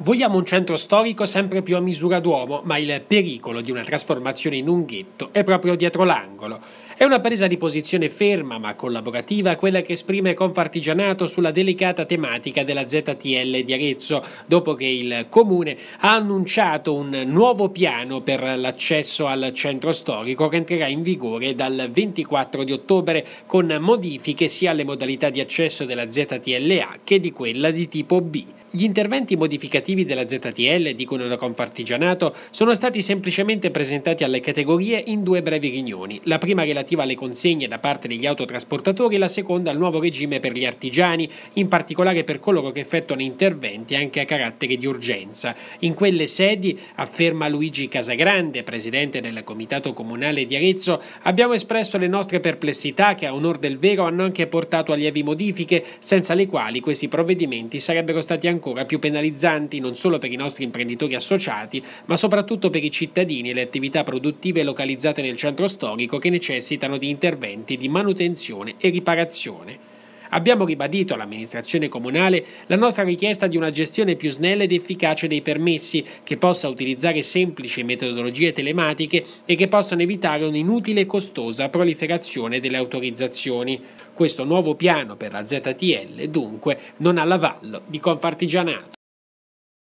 Vogliamo un centro storico sempre più a misura d'uomo, ma il pericolo di una trasformazione in un ghetto è proprio dietro l'angolo. È una presa di posizione ferma ma collaborativa quella che esprime Confartigianato sulla delicata tematica della ZTL di Arezzo, dopo che il comune ha annunciato un nuovo piano per l'accesso al centro storico che entrerà in vigore dal 24 di ottobre con modifiche sia alle modalità di accesso della ZTLA che di quella di tipo B. Gli interventi modificativi della ZTL, dicono da Confartigianato, sono stati semplicemente presentati alle categorie in due brevi riunioni, la prima relativa alle consegne da parte degli autotrasportatori e la seconda al nuovo regime per gli artigiani, in particolare per coloro che effettuano interventi anche a carattere di urgenza. In quelle sedi, afferma Luigi Casagrande, presidente del Comitato Comunale di Arezzo, abbiamo espresso le nostre perplessità che a onor del vero hanno anche portato a lievi modifiche, senza le quali questi provvedimenti sarebbero stati ancora ancora più penalizzanti non solo per i nostri imprenditori associati, ma soprattutto per i cittadini e le attività produttive localizzate nel centro storico che necessitano di interventi di manutenzione e riparazione. Abbiamo ribadito all'amministrazione comunale la nostra richiesta di una gestione più snella ed efficace dei permessi, che possa utilizzare semplici metodologie telematiche e che possano evitare un'inutile e costosa proliferazione delle autorizzazioni. Questo nuovo piano per la ZTL dunque non ha l'avallo di Confartigianato.